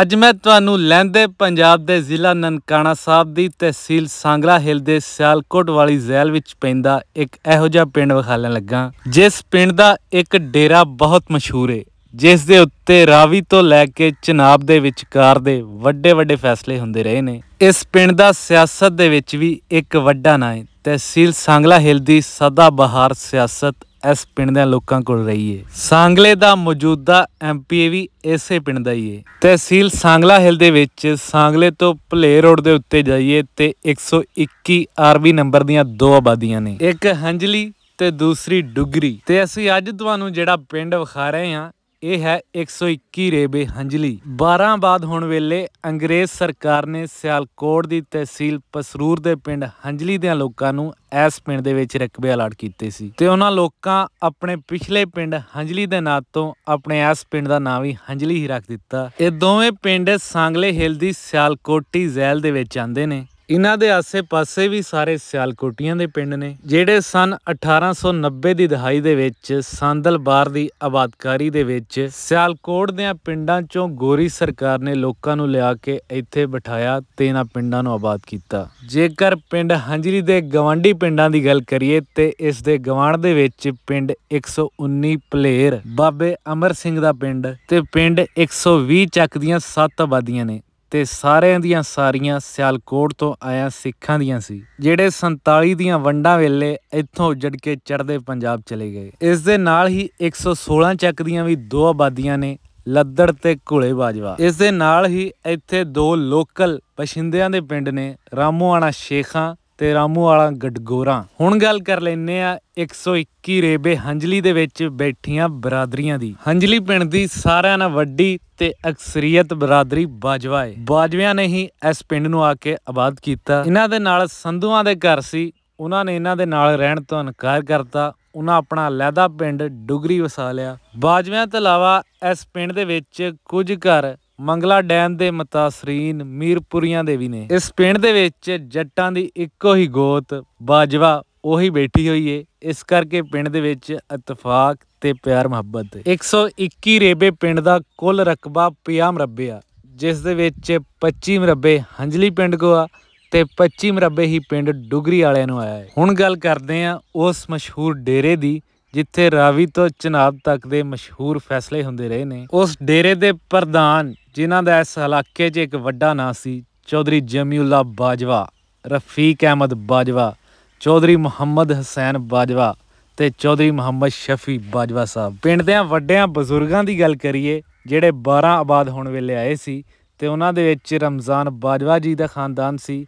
ਅੱਜ ਮੈਂ ਤੁਹਾਨੂੰ ਲੈਂਦੇ ਪੰਜਾਬ ਦੇ ਜ਼ਿਲ੍ਹਾ ਨਨਕਾਣਾ ਸਾਹਿਬ ਦੀ ਤਹਿਸੀਲ ਸੰਗਲਾ ਹਿੱਲ ਦੇ ਸਿਆਲਕੋਟ ਵਾਲੀ ਜ਼ੈਲ ਵਿੱਚ ਪੈਂਦਾ ਇੱਕ ਇਹੋ ਜਿਹਾ ਪਿੰਡ ਵਿਖਾਲਣ ਲੱਗਾ ਜਿਸ ਪਿੰਡ ਦਾ ਇੱਕ ਡੇਰਾ ਬਹੁਤ ਮਸ਼ਹੂਰ ਹੈ ਜਿਸ ਦੇ ਉੱਤੇ ਰਾਵੀ ਤੋਂ ਲੈ ਕੇ ਚਨਾਬ ਦੇ ਵਿਚਕਾਰ ਦੇ ਵੱਡੇ ਵੱਡੇ ਫੈਸਲੇ ਹੁੰਦੇ ਰਹੇ ਨੇ ਇਸ ਪਿੰਡ ਦਾ ਸਿਆਸਤ ਦੇ ਵਿੱਚ ਵੀ ਇੱਕ ਵੱਡਾ ਨਾਂ ਹੈ ਤਹਿਸੀਲ ਸੰਗਲਾ ਹਿੱਲ ਦੀ ਸਦਾ ਬਹਾਰ ਸਿਆਸਤ ਇਸ ਪਿੰਡ ਦੇ ਲੋਕਾਂ ਕੋਲ ਰਹੀ ਏ ਸਾਂਗਲੇ ਦਾ ਮੌਜੂਦਾ ਐਮਪੀਏ ਵੀ ਇਸੇ ਪਿੰਡ ਦਾ ਹੀ ਏ ਤਹਿਸੀਲ ਸਾਂਗਲਾ ਹਿੱਲ ਦੇ ਵਿੱਚ ਸਾਂਗਲੇ ਤੋਂ ਭਲੇ ਰੋਡ ਦੇ ਉੱਤੇ ਜਾਈਏ ਤੇ 121 ਆਰਵੀ ਨੰਬਰ ਦੀਆਂ ਦੋ ਆਬਾਦੀਆਂ ਨੇ ਇੱਕ ਹੰਜਲੀ ਤੇ ਦੂਸਰੀ ਡੁਗਰੀ ਤੇ ਅਸੀਂ ਅੱਜ ਤੁਹਾਨੂੰ ਜਿਹੜਾ ਪਿੰਡ ਵਿਖਾ ਰਹੇ ਹਾਂ ਇਹ ਹੈ 121 ਰੇਬੇ ਹੰਜਲੀ 12 ਬਾਅਦ ਹੋਣ ਵੇਲੇ ਅੰਗਰੇਜ਼ ਸਰਕਾਰ ਨੇ ਸਿਆਲਕੋਟ ਦੀ ਤਹਿਸੀਲ ਪਸਰੂਰ ਦੇ ਪਿੰਡ ਹੰਜਲੀ ਦੇ ਲੋਕਾਂ ਨੂੰ ਇਸ ਪਿੰਡ ਦੇ ਵਿੱਚ ਰਕਬੇ ਅਲਾਟ ਕੀਤੇ ਸੀ ਤੇ ਉਹਨਾਂ ਲੋਕਾਂ ਆਪਣੇ ਪਿਛਲੇ ਪਿੰਡ ਹੰਜਲੀ ਦੇ ਨਾਂ ਤੋਂ ਆਪਣੇ ਇਸ ਪਿੰਡ ਦਾ ਨਾਂ ਵੀ ਹੰਜਲੀ ਹੀ ਰੱਖ ਦਿੱਤਾ ਇਹ ਦੋਵੇਂ ਪਿੰਡ ਸੰਗਲੇ ਹਿੱਲ ਦੀ ਸਿਆਲਕੋਟੀ ਜ਼ੈਲ ਦੇ ਵਿੱਚ ਆਂਦੇ ਨੇ ਇਹਨਾਂ ਦੇ ਆਸੇ-ਪਾਸੇ ਵੀ ਸਾਰੇ ਸਿਆਲਕੋਟੀਆਂ ਦੇ ਪਿੰਡ ਨੇ ਜਿਹੜੇ ਸਨ 1890 ਦੀ ਦਹਾਈ ਦੇ ਵਿੱਚ ਸੰਦਲਬਾਰ ਦੀ ਆਬਾਦਕਾਰੀ ਦੇ ਵਿੱਚ ਸਿਆਲਕੋਟ ਦੇ ਪਿੰਡਾਂ ਚੋਂ ਗੋਰੀ ਸਰਕਾਰ ਨੇ ਲੋਕਾਂ ਨੂੰ ਲਿਆ ਕੇ ਇੱਥੇ ਬਿਠਾਇਆ ਤੇ ਇਹਨਾਂ ਪਿੰਡਾਂ ਨੂੰ ਆਬਾਦ ਕੀਤਾ ਜੇਕਰ ਪਿੰਡ ਹੰਜਰੀ ਦੇ ਗਵਾਂਢੀ ਪਿੰਡਾਂ ਦੀ ਗੱਲ ਕਰੀਏ ਤੇ ਇਸ ਦੇ ਗਵਾਂਢ ਦੇ ਵਿੱਚ ਪਿੰਡ 119 ਪਲੇਰ ਬਾਬੇ ਅਮਰ ਸਿੰਘ ਦਾ ਪਿੰਡ ਤੇ ਪਿੰਡ 120 ਚੱਕ ਦੀਆਂ 7 ਆਬਾਦੀਆਂ ਨੇ ਤੇ ਸਾਰਿਆਂ ਦੀਆਂ ਸਾਰੀਆਂ ਸਿਆਲਕੋਟ ਤੋਂ ਆਇਆ ਸਿੱਖਾਂ ਦੀਆਂ ਸੀ ਜਿਹੜੇ 47 ਦੀਆਂ ਵੰਡਾਂ ਵੇਲੇ ਇੱਥੋਂ ਉੱਜੜ ਕੇ ਚੜ੍ਹਦੇ ਪੰਜਾਬ ਚਲੇ ਗਏ ਇਸ ਦੇ ਨਾਲ ਹੀ 116 ਚੱਕ ਦੀਆਂ ਵੀ ਦੋ ਆਬਾਦੀਆਂ ਨੇ ਲੱਦੜ ਤੇ ਘੁਲੇ ਬਾਜਵਾ ਇਸ ਦੇ ਨਾਲ ਹੀ ਇੱਥੇ ਦੋ ਲੋਕਲ ਪਸ਼ਿੰਦਿਆਂ ਦੇ ਪਿੰਡ ਨੇ ਰਾਮੂਆਣਾ ਸ਼ੇਖਾਂ ਤੇ ਰਾਮੂ ਵਾਲਾ ਗਡਗੋਰਾ ਹੁਣ ਗੱਲ ਕਰ ਲੈਨੇ ਆ 121 ਰੇਬੇ ਹੰਜਲੀ ਦੇ ਵਿੱਚ ਬੈਠੀਆਂ ਬਰਾਦਰੀਆਂ ਦੀ ਹੰਜਲੀ ਪਿੰਡ ਦੀ ਸਾਰਿਆਂ ਨਾਲ ਵੱਡੀ ਤੇ ਅਕਸਰੀਅਤ ਬਰਾਦਰੀ ਬਾਜਵਾਏ ਬਾਜਵਿਆਂ ਨੇ ਹੀ ਇਸ ਪਿੰਡ ਨੂੰ ਆ ਕੇ ਆਬਾਦ ਕੀਤਾ ਇਹਨਾਂ ਦੇ ਨਾਲ ਸੰਧੂਆਂ ਦੇ ਘਰ ਸੀ ਉਹਨਾਂ ਨੇ ਇਹਨਾਂ ਦੇ ਨਾਲ ਰਹਿਣ ਤੋਂ ਇਨਕਾਰ ਕਰਤਾ ਉਹਨਾਂ ਆਪਣਾ ਲਹਿਦਾ ਪਿੰਡ ਡੁਗਰੀ ਵਸਾ ਲਿਆ ਬਾਜਵਿਆਂ ਤੋਂ ਇਲਾਵਾ ਇਸ ਪਿੰਡ ਦੇ ਵਿੱਚ ਕੁਝ ਘਰ ਮੰਗਲਾ ਡੈਮ ਦੇ ਮਤਾਸਰੀਨ ਮੀਰਪੁਰੀਆਂ ਦੇ ਵੀ ਨੇ ਇਸ ਪਿੰਡ ਦੇ ਵਿੱਚ ਜੱਟਾਂ ਦੀ ਇੱਕੋ ਹੀ ਗੋਤ ਬਾਜਵਾ ਉਹੀ ਬੈਠੀ ਹੋਈ ਏ ਇਸ ਕਰਕੇ ਪਿੰਡ ਦੇ ਵਿੱਚ ਇਤਫਾਕ ਤੇ ਪਿਆਰ ਮੁਹੱਬਤ 121 ਰੇਬੇ ਪਿੰਡ ਦਾ ਕੁੱਲ ਰਕਬਾ 50 ਮਰਬੇ ਆ ਜਿਸ ਦੇ ਵਿੱਚ 25 ਮਰਬੇ ਹੰਜਲੀ ਪਿੰਡ ਕੋ ਆ ਤੇ 25 ਮਰਬੇ ਹੀ ਪਿੰਡ ਡੁਗਰੀ ਵਾਲਿਆਂ ਨੂੰ ਆਇਆ ਹੈ ਹੁਣ ਗੱਲ ਕਰਦੇ ਆ ਉਸ ਮਸ਼ਹੂਰ ਡੇਰੇ ਦੀ ਜਿੱਥੇ ਰਾਵੀ ਤੋਂ ਚਨਾਬ ਤੱਕ ਦੇ ਮਸ਼ਹੂਰ ਫੈਸਲੇ ਹੁੰਦੇ ਰਹੇ ਨੇ ਉਸ ਡੇਰੇ ਦੇ ਪ੍ਰਧਾਨ ਜਿਨ੍ਹਾਂ ਦਾ ਇਸ ਹਲਾਕੇ 'ਚ ਇੱਕ ਵੱਡਾ ਨਾਂ ਸੀ ਚੌਧਰੀ ਜਮੀਉਲਾ ਬਾਜਵਾ ਰਫੀਕ ਅਹਿਮਦ ਬਾਜਵਾ ਚੌਧਰੀ ਮੁਹੰਮਦ ਹਸੈਨ ਬਾਜਵਾ ਤੇ ਚੌਧਰੀ ਮੁਹੰਮਦ ਸ਼ਫੀ ਬਾਜਵਾ ਸਾਹਿਬ ਪਿੰਡ ਦੇ ਵੱਡਿਆਂ ਬਜ਼ੁਰਗਾਂ ਦੀ ਗੱਲ ਕਰੀਏ ਜਿਹੜੇ 12 ਆਬਾਦ ਹੋਣ ਵੇਲੇ ਆਏ ਸੀ ਤੇ ਉਹਨਾਂ ਦੇ ਵਿੱਚ ਰਮਜ਼ਾਨ ਬਾਜਵਾ ਜੀ ਦਾ ਖਾਨਦਾਨ ਸੀ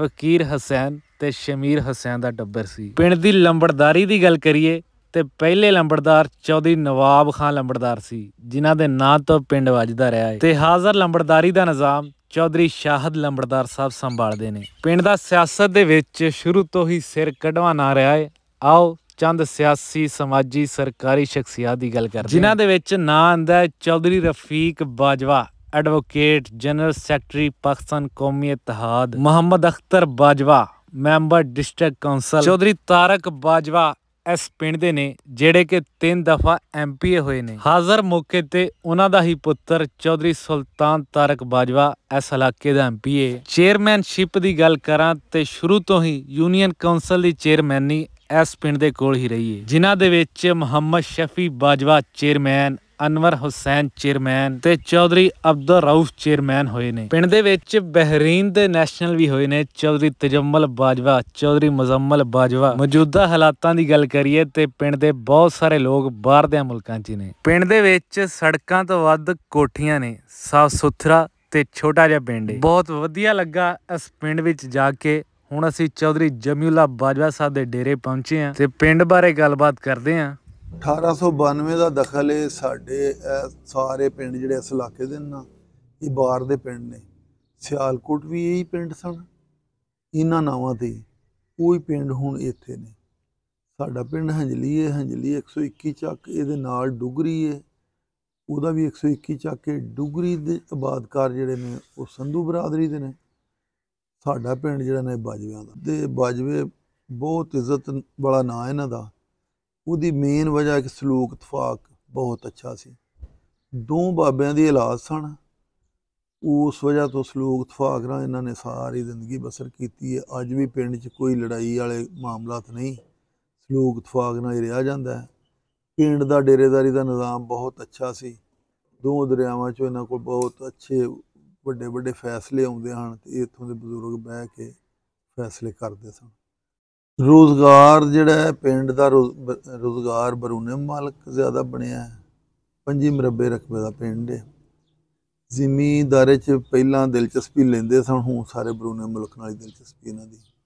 ਫਕੀਰ ਹਸੈਨ ਤੇ ਸ਼ਮੀਰ ਹਸੈਨ ਦਾ ਟੱਬਰ ਸੀ ਪਿੰਡ ਦੀ ਲੰਬੜਦਾਰੀ ਦੀ ਗੱਲ ਕਰੀਏ ਤੇ ਪਹਿਲੇ ਲੰਬੜਦਾਰ ਚੌਧਰੀ ਨਵਾਬ ਖਾਨ ਲੰਬੜਦਾਰ ਸੀ ਜਿਨ੍ਹਾਂ ਦੇ ਨਾਂ ਤੋਂ ਪਿੰਡ ਵੱਜਦਾ ਰਿਹਾ ਹੈ ਤੇ ਹਾਜ਼ਰ ਲੰਬੜਦਾਰੀ ਦਾ ਨਿਜ਼ਾਮ ਚੌਧਰੀ ਸ਼ਾਹਦ ਲੰਬੜਦਾਰ ਸਾਹਿਬ ਸੰਭਾਲਦੇ ਨੇ ਪਿੰਡ ਦਾ ਸਿਆਸਤ ਦੇ ਵਿੱਚ ਸ਼ੁਰੂ ਤੋਂ ਹੀ ਸਿਰ ਕਢਵਾ ਨਾ ਰਿਹਾ ਹੈ ਆਓ ਚੰਦ ਸਿਆਸੀ ਸਮਾਜੀ ਸਰਕਾਰੀ ਸ਼ਖਸੀਅਤ ਦੀ ਗੱਲ ਕਰਦੇ ਜਿਨ੍ਹਾਂ ਦੇ ਵਿੱਚ ਨਾਂ ਆਂਦਾ Chaudhry Rafiq Bajwa advocate general secretary Pakistan Qaumi Ittehad Muhammad Akhtar Bajwa member district council Chaudhry Tariq Bajwa ਐਸ ਪਿੰਡ ਦੇ ਨੇ ਜਿਹੜੇ ਕਿ ਤਿੰਨ ਦਫਾ ਐਮਪੀਏ ਹੋਏ ਨੇ ਹਾਜ਼ਰ ਮੌਕੇ ਤੇ ਉਹਨਾਂ ਦਾ ਹੀ ਪੁੱਤਰ ਚੌਧਰੀ ਸੁਲਤਾਨ ਤਾਰਕ ਬਾਜਵਾ ਇਸ ਇਲਾਕੇ ਦਾ ਐਮਪੀਏ ਚੇਅਰਮੈਨਸ਼ਿਪ ਦੀ ਗੱਲ ਕਰਾਂ ਤੇ ਸ਼ੁਰੂ ਤੋਂ ਹੀ ਯੂਨੀਅਨ ਕਾਉਂਸਲ ਦੀ ਚੇਅਰਮੈਨੀ ਐਸ ਪਿੰਡ ਦੇ ਕੋਲ ਹੀ ਰਹੀ ਹੈ ਜਿਨ੍ਹਾਂ ਦੇ ਵਿੱਚ ਮੁਹੰਮਦ ਸ਼ਫੀ ਬਾਜਵਾ ਚੇਅਰਮੈਨ ਅਨਵਰ ਹੁਸੈਨ ਚੇਅਰਮੈਨ ਤੇ ਚੌਧਰੀ ਅਬਦੁਰ ਰਾਊਫ ਚੇਅਰਮੈਨ ਹੋਏ ਨੇ ਪਿੰਡ ਦੇ ਵਿੱਚ ਬਹਿਰੀਨ ਦੇ ਨੈਸ਼ਨਲ ਵੀ ਹੋਏ ਨੇ ਚੌਧਰੀ ਤਜਮਲ ਬਾਜਵਾ ਚੌਧਰੀ ਮੁਜ਼ਮਲ ਬਾਜਵਾ ਮੌਜੂਦਾ ਹਾਲਾਤਾਂ ਦੀ ਗੱਲ ਕਰੀਏ ਤੇ ਪਿੰਡ ਦੇ ਬਹੁਤ ਸਾਰੇ ਲੋਕ ਬਾਹਰ ਦੇ ਮੁਲਕਾਂ 'ਚ ਨੇ ਪਿੰਡ ਦੇ ਵਿੱਚ ਸੜਕਾਂ ਤੋਂ ਵੱਧ ਕੋਠੀਆਂ ਨੇ ਸਾਫ ਸੁਥਰਾ ਤੇ ਛੋਟਾ ਜਿਹਾ ਪਿੰਡ ਹੈ ਬਹੁਤ ਵਧੀਆ ਲੱਗਾ ਇਸ ਪਿੰਡ ਵਿੱਚ ਜਾ ਕੇ ਹੁਣ ਅਸੀਂ ਚੌਧਰੀ ਜਮੀਉਲਾ ਬਾਜਵਾ ਸਾਹਿਬ ਦੇ ਡੇਰੇ ਪਹੁੰਚੇ ਆ ਤੇ ਪਿੰਡ ਬਾਰੇ ਗੱਲਬਾਤ ਕਰਦੇ ਆ 1892 ਦਾ ਦਖਲ ਹੈ ਸਾਡੇ ਸਾਰੇ ਪਿੰਡ ਜਿਹੜੇ ਇਸ ਇਲਾਕੇ ਦੇ ਨਾ ਇਹ ਬਾਹਰ ਦੇ ਪਿੰਡ ਨੇ ਸਿਆਲਕੋਟ ਵੀ ਇਹੀ ਪਿੰਡ ਸਨ ਇਹਨਾਂ ਨਾਵਾਂ ਤੇ ਕੋਈ ਪਿੰਡ ਹੁਣ ਇੱਥੇ ਨੇ ਸਾਡਾ ਪਿੰਡ ਹੰਜਲੀ ਹੈ ਹੰਜਲੀ 121 ਚੱਕ ਇਹਦੇ ਨਾਲ ਡੁਗਰੀ ਹੈ ਉਹਦਾ ਵੀ 121 ਚੱਕ ਹੈ ਡੁਗਰੀ ਦੇ ਆਬਾਦਕਾਰ ਜਿਹੜੇ ਨੇ ਉਹ ਸੰਧੂ ਬਰਾਦਰੀ ਦੇ ਨੇ ਸਾਡਾ ਪਿੰਡ ਜਿਹੜਾ ਨੇ ਬਾਜਵਿਆਂ ਦਾ ਤੇ ਬਾਜਵੇ ਬਹੁਤ ਇੱਜ਼ਤ ਵਾਲਾ ਨਾਂ ਇਹਨਾਂ ਦਾ ਉਹਦੀ ਮੇਨ ਵਜ੍ਹਾ ਇੱਕ ਸਲੂਕ ਇਤਫਾਕ ਬਹੁਤ ਅੱਛਾ ਸੀ ਦੋ ਬਾਬਿਆਂ ਦੀ ਔਲਾਦ ਸਨ ਉਸ ਵਜ੍ਹਾ ਤੋਂ ਸਲੂਕ ਇਤਫਾਕ ਨਾਲ ਇਹਨਾਂ ਨੇ ਸਾਰੀ ਜ਼ਿੰਦਗੀ ਬਸਰ ਕੀਤੀ ਹੈ ਅੱਜ ਵੀ ਪਿੰਡ 'ਚ ਕੋਈ ਲੜਾਈ ਵਾਲੇ ਮਾਮਲਾਤ ਨਹੀਂ ਸਲੂਕ ਇਤਫਾਕ ਨਾਲ ਹੀ ਰਿਹਾ ਜਾਂਦਾ ਹੈ ਪਿੰਡ ਦਾ ਡੇਰੇਦਾਰੀ ਦਾ ਨਿਜ਼ਾਮ ਬਹੁਤ ਅੱਛਾ ਸੀ ਦੋ ਦਰਿਆਵਾਂ 'ਚੋਂ ਇਹਨਾਂ ਕੋਲ ਬਹੁਤ ਅੱਛੇ ਵੱਡੇ ਵੱਡੇ ਫੈਸਲੇ ਆਉਂਦੇ ਹਨ ਤੇ ਇੱਥੋਂ ਦੇ ਬਜ਼ੁਰਗ ਬਹਿ ਕੇ ਫੈਸਲੇ ਕਰਦੇ ਸਨ ਰੋਜ਼ਗਾਰ ਜਿਹੜਾ ਪਿੰਡ ਦਾ ਰੋਜ਼ਗਾਰ ਬਰੂਨੇ ਮਾਲਕ ਜ਼ਿਆਦਾ ਬਣਿਆ ਹੈ ਪੰਜੀ ਮਰਬੇ ਰਕਬੇ ਦਾ ਪਿੰਡ ਹੈ ਜ਼ਮੀਨਦਾਰੇ ਚ ਪਹਿਲਾਂ ਦਿਲਚਸਪੀ ਲੈਂਦੇ ਸਨ ਹੁਣ ਸਾਰੇ ਬਰੂਨੇ ਮੁਲਕ ਨਾਲ ਦਿਲਚਸਪੀ ਇਹਨਾਂ ਦੀ